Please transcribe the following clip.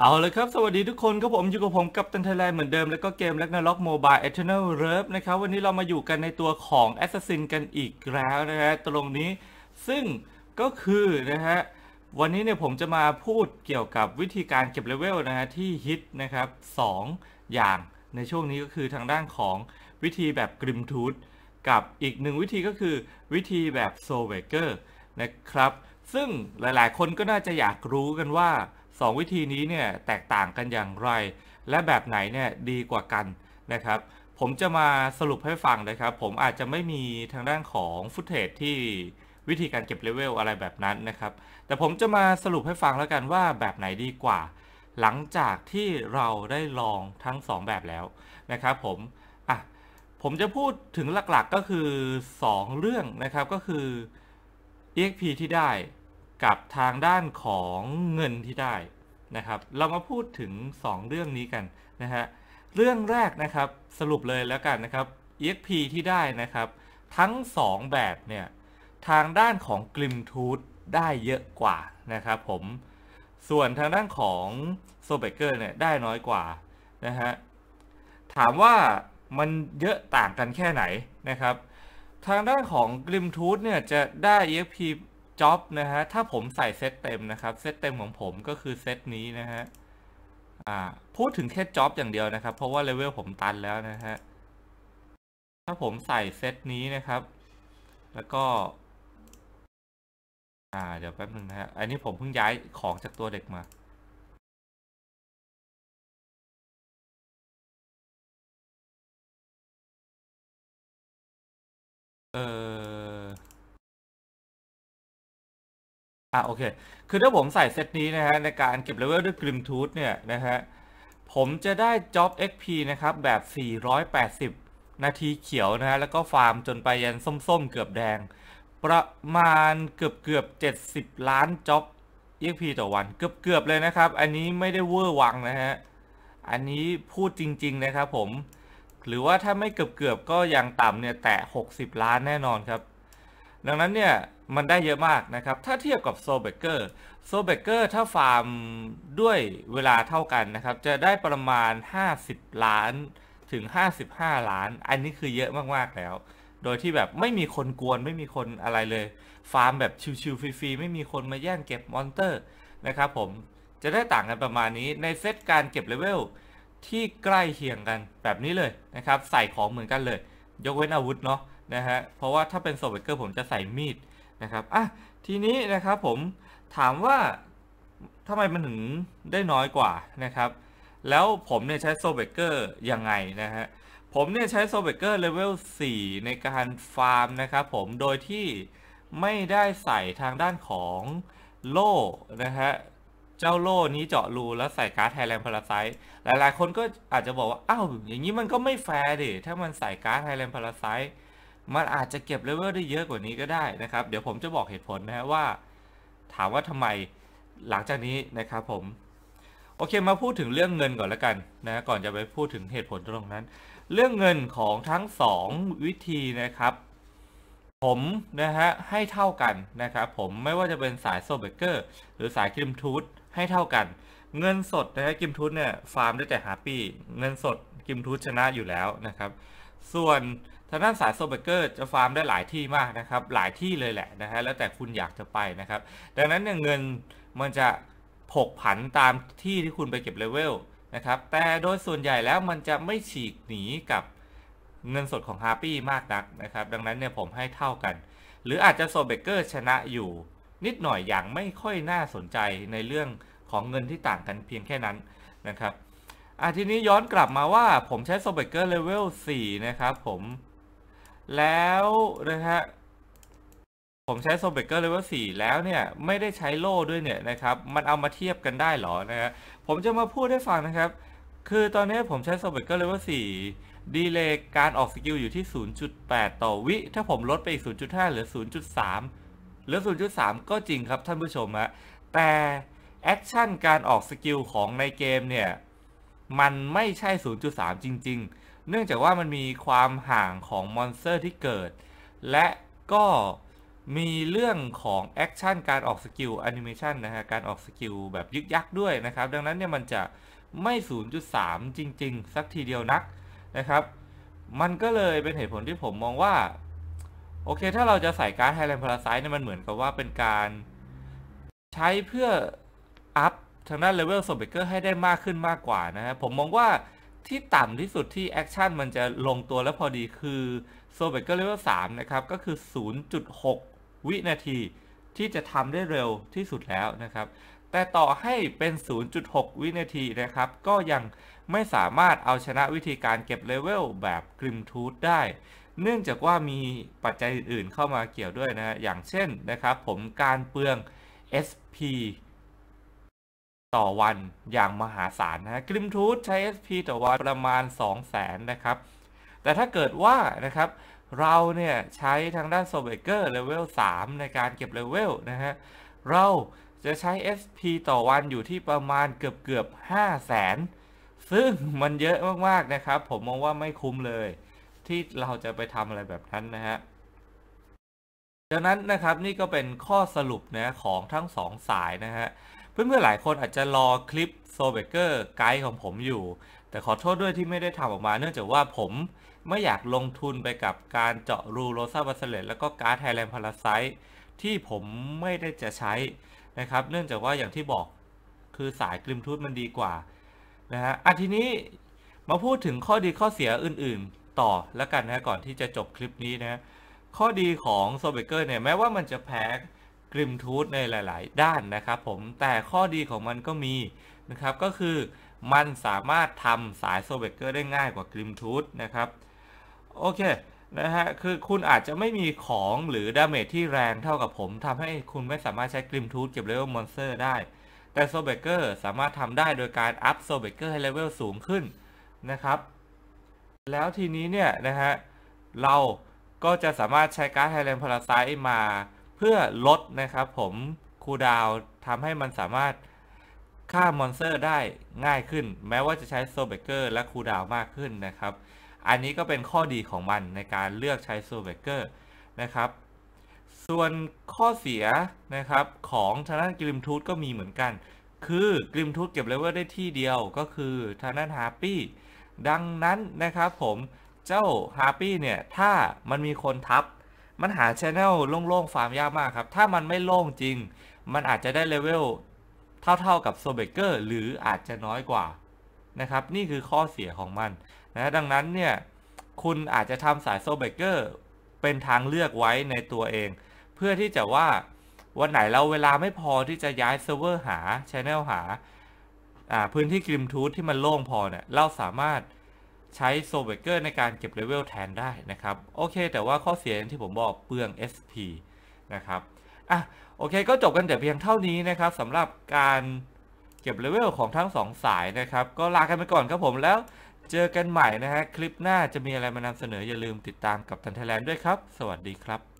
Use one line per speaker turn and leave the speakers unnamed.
เอาเลยครับ สวัสดีทุกคนครับผมอยู่กับผมกับตันไทยแลนด์เหมือนเดิม แล้วก็เกมกน g n a r o k Mobile เ t e r n a l เ o v ฟนะครับวันนี้เรามาอยู่กันในตัวของ Assassin กันอีกแล้วนะฮะตรงนี้ ซึ่งก็คือนะฮะวันนี้เนี่ยผมจะมาพูดเกี่ยวกับวิธีการเก็บเลเวลนะฮะที่ฮิตนะครับ 2 อย่างในช่วงนี้ก็คือทางด้านของวิธีแบบกริมทูธกับอีกหนึ่งวิธีก็คือวิธีแบบโซเวเกอร์นะครับซึ่งหลายๆ คนก็น่าจะอยากรู้กันว่า2วิธีนี้เนี่ยแตกต่างกันอย่างไรและแบบไหนเนี่ยดีกว่ากันนะครับ ผมจะมาสรุปให้ฟังนะครับผมอาจจะไม่มีทางด้านของฟุตเทจที่วิธีการเก็บเลเวลอะไรแบบนั้นนะครับแต่ผมจะมาสรุปให้ฟังแล้วกันว่าแบบไหนดีกว่า หลังจากที่เราได้ลองทั้ง 2 แบบแล้วนะครับผมอ่ะผมจะพูดถึงหลักๆก็คือ 2 เรื่องนะครับก็คือ EXP ที่ได้กับทางด้านของเงินที่ได้นะครับ เรามาพูดถึง 2 เรื่องนี้กันนะฮะ เรื่องแรกนะครับสรุปเลยแล้วกันนะครับ exp ที่ได้นะครับทั้ง2แบบเนี่ยทางด้านของกลิมทูตได้เยอะกว่านะครับผมส่วนทางด้านของโซเบเกอร์เนี่ยได้น้อยกว่านะฮะถามว่ามันเยอะต่างกันแค่ไหนนะครับทางด้านของกลิมทูตเนี่ยจะได้ exp จ็อบนะฮะถ้าผมใส่เซตเต็มนะครับเซตเต็มของผมก็คือเซตนี้นะฮะอ่า พูดถึงแค่จ็อบอย่างเดียวนะครับ เพราะว่าเลเวลผมตันแล้วนะฮะถ้าผมใส่เซตนี้นะครับ แล้วก็ อ่า เดี๋ยวแป๊บนึงนะฮะอันนี้ผมเพิ่งย้ายของจากตัวเด็กมา เอออ่ะโอเคคือถ้าผมใส่เซตนี้นะฮะในการเก็บเลเวลด้วยกริมทูธเนี่ยนะฮะผมจะได้ j o บ XP นะครับแบบ 480 นาทีเขียวนะฮะแล้วก็ฟาร์มจนไปยันส้มๆ เกือบแดง ประมาณเกือบเกือบ 70 ล้าน j o บ XP ต่อวัน เกือบเกือบเลยนะครับ อันนี้ไม่ได้เวอร์วังนะฮะอันนี้พูดจริงๆ นะครับผม หรือว่าถ้าไม่เกือบเกือบก็ยังต่ำเนี่ย แตะ 60 ล้านแน่นอนครับดังนั้นเนี่ยมันได้เยอะมากนะครับถ้าเทียบกับโซเบเกอร์โซเบเกอร์ถ้าฟาร์มด้วยเวลาเท่ากันนะครับจะได้ประมาณ 50 ล้านถึง 55 ล้าน อันนี้คือเยอะมากๆแล้ว โดยที่แบบไม่มีคนกวนไม่มีคนอะไรเลย ฟาร์มแบบชิวๆฟรีๆ ไม่มีคนมาแย่งเก็บมอนเตอร์นะครับผมจะได้ต่างกันประมาณนี้ในเซตการเก็บเลเวลที่ใกล้เคียงกันแบบนี้เลยนะครับใส่ของเหมือนกันเลย ยกเว้นอาวุธเนาะนะฮะ เพราะว่าถ้าเป็นโซเบเกอร์ผมจะใส่มีดนะครับอ่ะทีนี้นะครับผมถามว่าทำไมมันถึงได้น้อยกว่านะครับ แล้วผมเนี่ยใช้โซเบเกอร์ยังไงนะฮะ ผมเนี่ยใช้โซเบเกอร์เลเวล 4 ในการฟาร์มนะครับผม โดยที่ไม่ได้ใส่ทางด้านของโล่นะฮะ เจ้าโล่นี้เจาะรูแล้วใส่การ์ดไทแลนด์พาราไซต์หลายๆ คนก็อาจจะบอกว่า อ้าว อย่างนี้มันก็ไม่แฟร์ดิ ถ้ามันใส่การ์ดไทแลนด์พาราไซต์มันอาจจะเก็บเลเวลได้เยอะกว่านี้ก็ได้นะครับ เดี๋ยวผมจะบอกเหตุผลนะฮะว่า ถามว่าทำไมหลังจากนี้นะครับ ผมโอเคมาพูดถึงเรื่องเงินก่อนละกันนะก่อนจะไปพูดถึงเหตุผลตรงนั้น เรื่องเงินของทั้ง 2 วิธีนะครับผมนะฮะให้เท่ากันนะครับ ผมไม่ว่าจะเป็นสายโซเบเกอร์หรือสายกิมทูธให้เท่ากัน เงินสดนะฮะกิมทูธเนี่ยฟาร์มได้แต่ฮาร์ปี้เงินสดกิมทูธชนะอยู่แล้วนะครับ ส่วนทางด้านสายโซเบเกอร์จะฟาร์มได้หลายที่มากนะครับหลายที่เลยแหละนะฮะแล้วแต่คุณอยากจะไปนะครับดังนั้นเนี่ยเงินมันจะผกผันตามที่ที่คุณไปเก็บเลเวลนะครับแต่โดยส่วนใหญ่แล้วมันจะไม่ฉีกหนีกับเงินสดของฮาร์ปี้มากนักนะครับดังนั้นเนี่ยผมให้เท่ากัน หรืออาจจะโซเบเกอร์ชนะอยู่ นิดหน่อยอย่างไม่ค่อยน่าสนใจในเรื่องของเงินที่ต่างกันเพียงแค่นั้นนะครับอาทีนี้ย้อนกลับมาว่าผมใช้โซเบเกอร์เลเวล4นะครับ ผมแล้วนะฮะผมใช้โซเบเกอร์เลเวลสแล้วเนี่ยไม่ได้ใช้โล่ด้วยเนี่ยนะครับมันเอามาเทียบกันได้หรอนะฮะผมจะมาพูดให้ฟังนะครับ คือตอนนี้ผมใช้โซเบเกอร์เลเวลสีดีเลย์การออกสกิล อยู่ที่ 0.8 ต่อวิ ถ้าผมลดไปอีก0.5 หรือ 0.3 หรือ 0.3 ก็จริงครับท่านผู้ชมฮะแต่แอคชั่นการออกสกิลของในเกมเนี่ยมันไม่ใช่ 0.3 จริงๆเนื่องจากว่ามันมีความห่างของมอนสเตอร์ที่เกิด และก็มีเรื่องของแอคชั่นการออกสกิลแอนิเมชันนะฮะการออกสกิลแบบยึกยักด้วยนะครับ ดังนั้นเนี่ยมันจะไม่ 0.3 จริง ๆ สักทีเดียวนักนะครับ มันก็เลยเป็นเหตุผลที่ผมมองว่า โอเคถ้าเราจะใส่การ์ดไฮแลนด์พาาไซด์เนี่ยมันเหมือนกับว่าเป็นการ ใช้เพื่ออัพทางด้านเลเวลโซเบเกอร์ให้ได้มากขึ้นมากกว่านะฮะผมมองว่าที่ต่ำที่สุดที่แอคชั่นมันจะลงตัวและพอดีคือโซเบเกอร์เลเวล3นะครับ ก็คือ 0.6 วินาทีที่จะทำได้เร็วที่สุดแล้วนะครับแต่ต่อให้เป็น 0.6 วินาทีนะครับ ก็ยังไม่สามารถเอาชนะวิธีการเก็บเลเวลแบบกริมทูธได้ เนื่องจากว่ามีปัจจัยอื่นๆเข้ามาเกี่ยวด้วยนะอย่างเช่นนะครับผมการเปลือง SP ต่อวันอย่างมหาศาลนะกริมทูธใช้ SP ต่อวันประมาณ 2 0 0แสนนะครับ แต่ถ้าเกิดว่านะครับ เราเนี่ยใช้ทางด้านโซเบเกอร์เลเวล3ในการเก็บเลเวลนะฮะเราจะใช้ SP ต่อวันอยู่ที่ประมาณเกือบเกือบ5 0 0แสนซึ่งมันเยอะมากๆนะครับ ผมมองว่าไม่คุ้มเลย ที่เราจะไปทำอะไรแบบนั้นนะฮะดังนั้นนะครับนี่ก็เป็นข้อสรุปนะของทั้งสองสายนะฮะเพื่อนๆ หลายคนอาจจะรอคลิปโซเบเกอร์ไกด์ของผมอยู่ แต่ขอโทษด้วยที่ไม่ได้ทำออกมาเนื่องจากว่าผมไม่อยากลงทุนไปกับการเจาะรูโรซาบัสเลตแล้วก็การ์ดไทแลนด์พาราไซที่ผมไม่ได้จะใช้นะครับ เนื่องจากว่าอย่างที่บอกคือสายกริมทูตมันดีกว่านะฮะอ่ะทีนี้มาพูดถึงข้อดีข้อเสียอื่นๆต่อแล้วกันนะก่อนที่จะจบคลิปนี้นะข้อดีของโซเบเกอร์เนี่ยแม้ว่ามันจะแพ้กริมทูธในหลาย ๆด้านนะครับผม แต่ข้อดีของมันก็มีนะครับก็คือมันสามารถทำสายโซเบเกอร์ได้ง่ายกว่ากริมทูธนะครับโอเคนะฮะคือคุณอาจจะไม่มีของหรือดาเมจที่แรงเท่ากับผมทำให้คุณไม่สามารถใช้กริมทูธเก็บเลเวลมอนสเตอร์ได้ แต่โซเบเกอร์สามารถทำได้โดยการอัพโซเบเกอร์ให้เลเวลสูงขึ้นนะครับ แล้วทีนี้เนี่ยนะฮะเราก็จะสามารถใช้การ์ดไฮแลนด์พาราไซมาเพื่อลดนะครับผมคูดาวทำให้มันสามารถฆ่ามอนสเตอร์ได้ง่ายขึ้น แม้ว่าจะใช้โซเบเกอร์และคูดาวมากขึ้นนะครับอันนี้ก็เป็นข้อดีของมันในการเลือกใช้โซเบเกอร์นะครับส่วนข้อเสียนะครับของทางด้านกริมทูตก็มีเหมือนกันคือกริมทูตเก็บเลเวลได้ที่เดียวก็คือทางด้านฮาร์ปี้ดังนั้นนะครับผมเจ้าฮาร์ปี้เนี่ยถ้ามันมีคนทับมันหาชแนลโล่งๆ ฟาร์มยากมากครับ ถ้ามันไม่โล่งจริง มันอาจจะได้เลเวลเท่าๆกับโซเบเกอร์หรืออาจจะน้อยกว่านะครับ นี่คือข้อเสียของมันนะ ดังนั้นเนี่ยคุณอาจจะทำสายโซเบเกอร์เป็นทางเลือกไว้ในตัวเอง เพื่อที่จะว่าวันไหนเราเวลาไม่พอที่จะย้ายเซิร์ฟเวอร์หาชแนลหา พื้นที่กริมทูธที่มันโล่งพอเนี่ยเราสามารถใช้โซเบเกอร์ในการเก็บเลเวลแทนได้นะครับโอเค แต่ว่าข้อเสียที่ผมบอกเปลือง SP นะครับอ่ะโอเค ก็จบกันแต่เพียงเท่านี้นะครับสำหรับการเก็บเลเวลของทั้ง 2 สายนะครับก็ลากันไปก่อนครับผมแล้ว เจอกันใหม่นะฮะคลิปหน้าจะมีอะไรมานำเสนอ อย่าลืมติดตามกับทันเทยแลนด์ด้วยครับ สวัสดีครับ